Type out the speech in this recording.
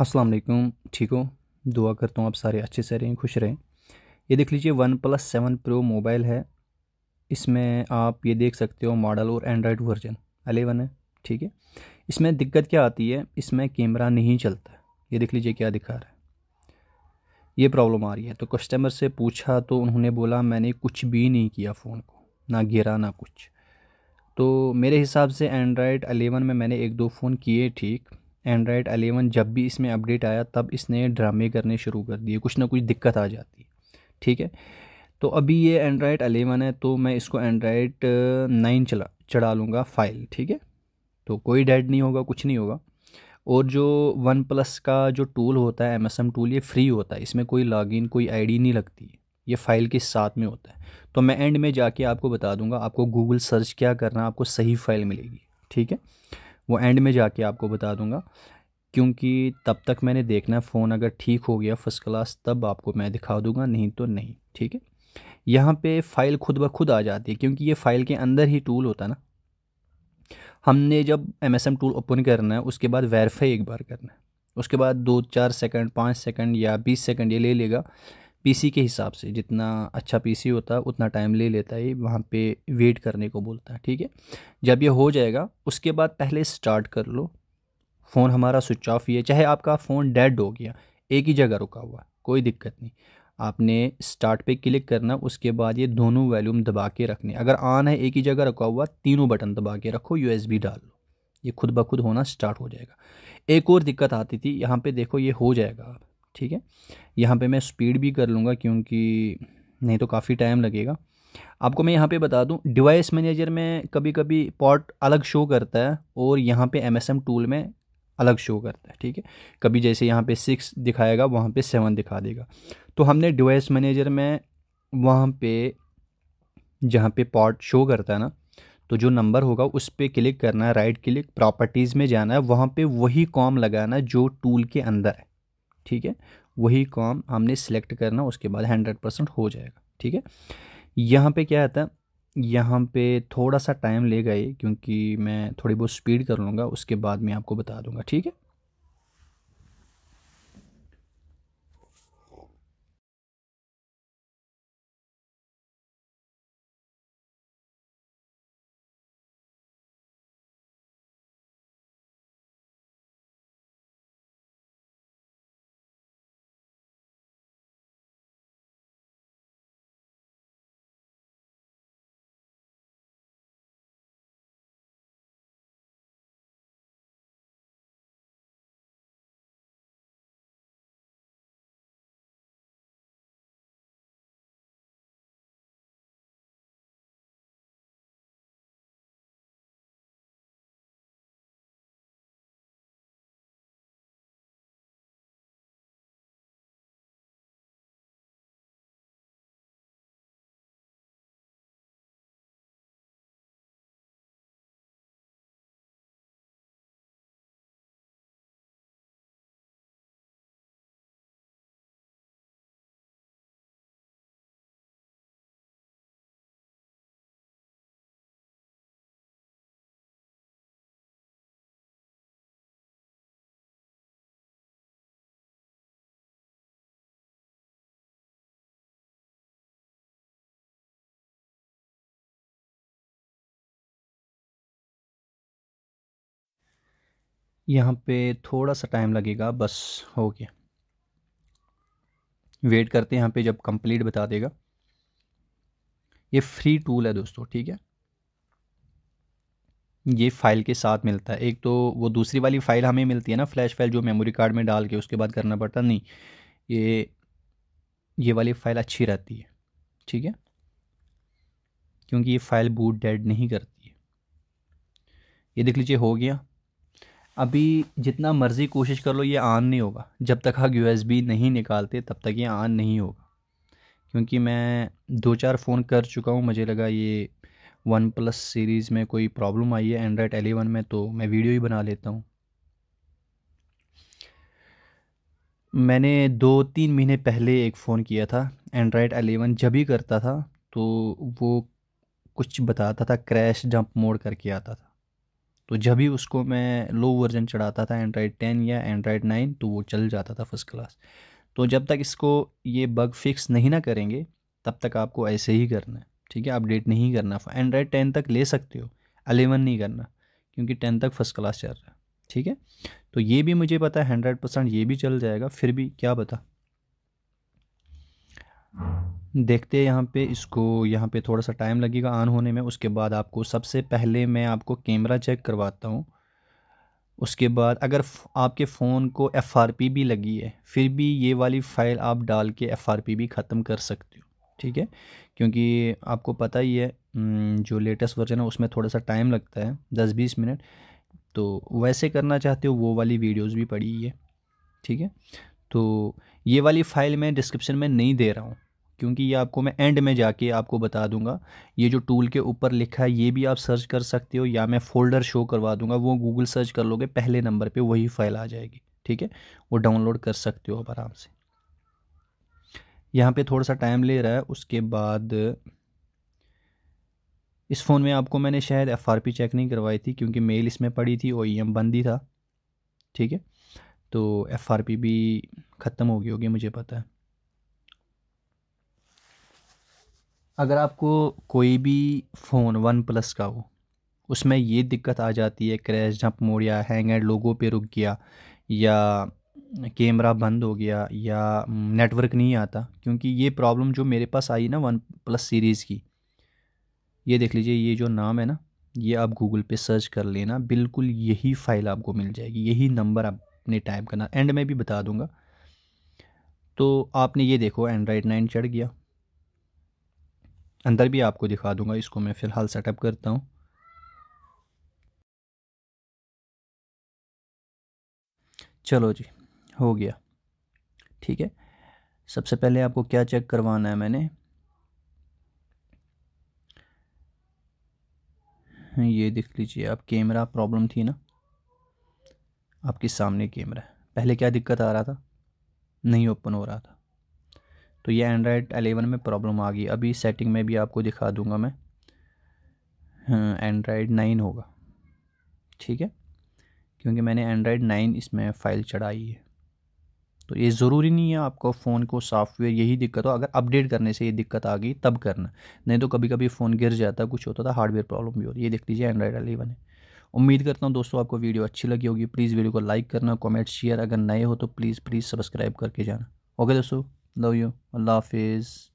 अस्सलाम वालेकुम ठीक हो दुआ करता हूँ आप सारे अच्छे से रहें खुश रहें ये देख लीजिए OnePlus seven Pro mobile है इसमें आप ये देख सकते हो मॉडल और एंड्रॉयड वर्जन अलेवन है ठीक है इसमें दिक्कत क्या आती है इसमें कैमरा नहीं चलता ये देख लीजिए क्या दिखा रहा है ये प्रॉब्लम आ रही है तो कस्टमर से पूछा तो उन्होंने बोला मैंने कुछ भी नहीं किया फ़ोन को ना गिरा ना कुछ तो मेरे हिसाब से एंड्रॉयड अलेवन में मैंने एक दो फ़ोन किए ठीक एंड्राइड अलेवन जब भी इसमें अपडेट आया तब इसने ड्रामे करने शुरू कर दिए कुछ ना कुछ दिक्कत आ जाती है ठीक है तो अभी ये एंड्राइड अलेवन है तो मैं इसको एंड्राइड नाइन चला चढ़ा लूँगा फाइल ठीक है तो कोई डेड नहीं होगा कुछ नहीं होगा और जो वन प्लस का जो टूल होता है एम एस एम टूल ये फ्री होता है इसमें कोई लॉगिन कोई आईडी नहीं लगती ये फ़ाइल के साथ में होता है तो मैं एंड में जाके आपको बता दूंगा आपको गूगल सर्च क्या करना आपको सही फ़ाइल मिलेगी ठीक है वो एंड में जाके आपको बता दूँगा क्योंकि तब तक मैंने देखना है फ़ोन अगर ठीक हो गया फर्स्ट क्लास तब आपको मैं दिखा दूंगा नहीं तो नहीं ठीक है यहाँ पे फ़ाइल खुद ब खुद आ जाती है क्योंकि ये फ़ाइल के अंदर ही टूल होता है ना हमने जब M S M tool open करना है उसके बाद वेरीफाई एक बार करना है उसके बाद दो चार सेकंड पाँच सेकंड या बीस सेकंड ये ले लेगा ले पीसी के हिसाब से जितना अच्छा पीसी होता है उतना टाइम ले लेता है वहाँ पे वेट करने को बोलता है ठीक है जब ये हो जाएगा उसके बाद पहले स्टार्ट कर लो फ़ोन हमारा स्विच ऑफ ही है चाहे आपका फ़ोन डेड हो गया एक ही जगह रुका हुआ कोई दिक्कत नहीं आपने स्टार्ट पे क्लिक करना उसके बाद ये दोनों वॉल्यूम दबा के रखने अगर ऑन है एक ही जगह रखा हुआ तीनों बटन दबा के रखो यू डाल लो ये खुद ब खुद होना स्टार्ट हो जाएगा एक और दिक्कत आती थी यहाँ पे देखो ये हो जाएगा ठीक है यहाँ पे मैं स्पीड भी कर लूँगा क्योंकि नहीं तो काफ़ी टाइम लगेगा आपको मैं यहाँ पे बता दूँ डिवाइस मैनेजर में कभी कभी पॉट अलग शो करता है और यहाँ पे एम टूल में अलग शो करता है ठीक है कभी जैसे यहाँ पे सिक्स दिखाएगा वहाँ पे सेवन दिखा देगा तो हमने डिवाइस मैनेजर में वहाँ पे जहाँ पे पॉट शो करता है ना तो जो नंबर होगा उस पर क्लिक करना है राइट क्लिक प्रॉपर्टीज़ में जाना है वहाँ पर वही कॉम लगाना जो टूल के अंदर है ठीक है वही काम हमने सेलेक्ट करना उसके बाद हंड्रेड परसेंट हो जाएगा ठीक है यहाँ पे क्या आता है यहाँ पे थोड़ा सा टाइम लेगा ये क्योंकि मैं थोड़ी बहुत स्पीड कर लूँगा उसके बाद मैं आपको बता दूँगा ठीक है यहाँ पे थोड़ा सा टाइम लगेगा बस हो गया वेट करते हैं यहाँ पे जब कंप्लीट बता देगा ये फ्री टूल है दोस्तों ठीक है ये फाइल के साथ मिलता है एक तो वो दूसरी वाली फ़ाइल हमें मिलती है ना फ्लैश फाइल जो मेमोरी कार्ड में डाल के उसके बाद करना पड़ता नहीं ये ये वाली फ़ाइल अच्छी रहती है ठीक है क्योंकि ये फ़ाइल बूट डेड नहीं करती है ये देख लीजिए हो गया अभी जितना मर्ज़ी कोशिश कर लो ये आन नहीं होगा जब तक आप यू नहीं निकालते तब तक ये आन नहीं होगा क्योंकि मैं दो चार फ़ोन कर चुका हूँ मुझे लगा ये वन प्लस सीरीज़ में कोई प्रॉब्लम आई है एंड्रॉयड एलेवन में तो मैं वीडियो ही बना लेता हूँ मैंने दो तीन महीने पहले एक फ़ोन किया था एंड्रॉयड एलेवन जब ही करता था तो वो कुछ बताता था क्रैश जंप मोड करके आता था तो जब भी उसको मैं लो वर्जन चढ़ाता था एंड्राइड टेन या एंड्राइड नाइन तो वो चल जाता था फर्स्ट क्लास तो जब तक इसको ये बग फिक्स नहीं ना करेंगे तब तक आपको ऐसे ही करना है ठीक है अपडेट नहीं करना एंड्राइड टेन तक ले सकते हो अलेवन नहीं करना क्योंकि टेन तक फर्स्ट क्लास चल रहा है ठीक है तो ये भी मुझे पता है हंड्रेड परसेंट ये भी चल जाएगा फिर भी क्या पता देखते हैं यहाँ पे इसको यहाँ पे थोड़ा सा टाइम लगेगा ऑन होने में उसके बाद आपको सबसे पहले मैं आपको कैमरा चेक करवाता हूँ उसके बाद अगर आपके फ़ोन को एफ़ आर पी भी लगी है फिर भी ये वाली फ़ाइल आप डाल के एफ़ आर पी भी ख़त्म कर सकते हो ठीक है क्योंकि आपको पता ही है जो लेटेस्ट वर्जन है उसमें थोड़ा सा टाइम लगता है दस बीस मिनट तो वैसे करना चाहते हो वो वाली वीडियोस भी पड़ी है ठीक है तो ये वाली फ़ाइल मैं डिस्क्रिप्शन में नहीं दे रहा हूँ क्योंकि ये आपको मैं एंड में जाके आपको बता दूंगा ये जो टूल के ऊपर लिखा है ये भी आप सर्च कर सकते हो या मैं फ़ोल्डर शो करवा दूंगा वो गूगल सर्च कर लोगे पहले नंबर पे वही फाइल आ जाएगी ठीक है वो डाउनलोड कर सकते हो आप आराम से यहाँ पे थोड़ा सा टाइम ले रहा है उसके बाद इस फ़ोन में आपको मैंने शायद एफ चेक नहीं करवाई थी क्योंकि मेल इसमें पड़ी थी ओ e बंद ही था ठीक है तो एफ भी ख़त्म हो गई होगी मुझे पता है अगर आपको कोई भी फ़ोन वन प्लस का हो उसमें ये दिक्कत आ जाती है क्रैश जंप मोड़ या हैंग एंड लोगों पे रुक गया या कैमरा बंद हो गया या नेटवर्क नहीं आता क्योंकि ये प्रॉब्लम जो मेरे पास आई ना वन प्लस सीरीज़ की ये देख लीजिए ये जो नाम है ना ये आप गूगल पे सर्च कर लेना बिल्कुल यही फ़ाइल आपको मिल जाएगी यही नंबर आपने टाइप करना एंड में भी बता दूंगा तो आपने ये देखो एंड्राइड नाइन चढ़ गया अंदर भी आपको दिखा दूंगा इसको मैं फ़िलहाल सेटअप करता हूँ चलो जी हो गया ठीक है सबसे पहले आपको क्या चेक करवाना है मैंने ये देख लीजिए आप कैमरा प्रॉब्लम थी ना आपके सामने कैमरा पहले क्या दिक्कत आ रहा था नहीं ओपन हो रहा था तो ये एंड्रॉयड एलेवन में प्रॉब्लम आ गई अभी सेटिंग में भी आपको दिखा दूंगा मैं एंड्रॉयड हाँ, नाइन होगा ठीक है क्योंकि मैंने एंड्रॉयड नाइन इसमें फ़ाइल चढ़ाई है तो ये ज़रूरी नहीं है आपको फ़ोन को सॉफ्टवेयर यही दिक्कत हो अगर अपडेट करने से ये दिक्कत आ गई तब करना नहीं तो कभी कभी फ़ोन गिर जाता कुछ होता था हार्डवेयर प्रॉब्लम भी होती है ये देख लीजिए एंड्रॉयड अलेवन है उम्मीद करता हूँ दोस्तों आपको वीडियो अच्छी लगी होगी प्लीज़ वीडियो को लाइक करना कमेंट शेयर अगर नए हो तो प्लीज़ प्लीज़ सब्सक्राइब करके जाना ओके दोस्तों Love you. Allah Hafiz.